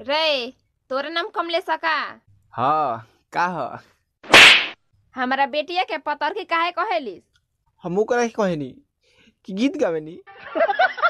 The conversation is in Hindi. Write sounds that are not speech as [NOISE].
रे तोरे नाम कमले सका हाँ का हा? हमारा बेटिया के पतर की काहे कहेलिस हमू करे कहेनी कि गीत गावेनी [LAUGHS]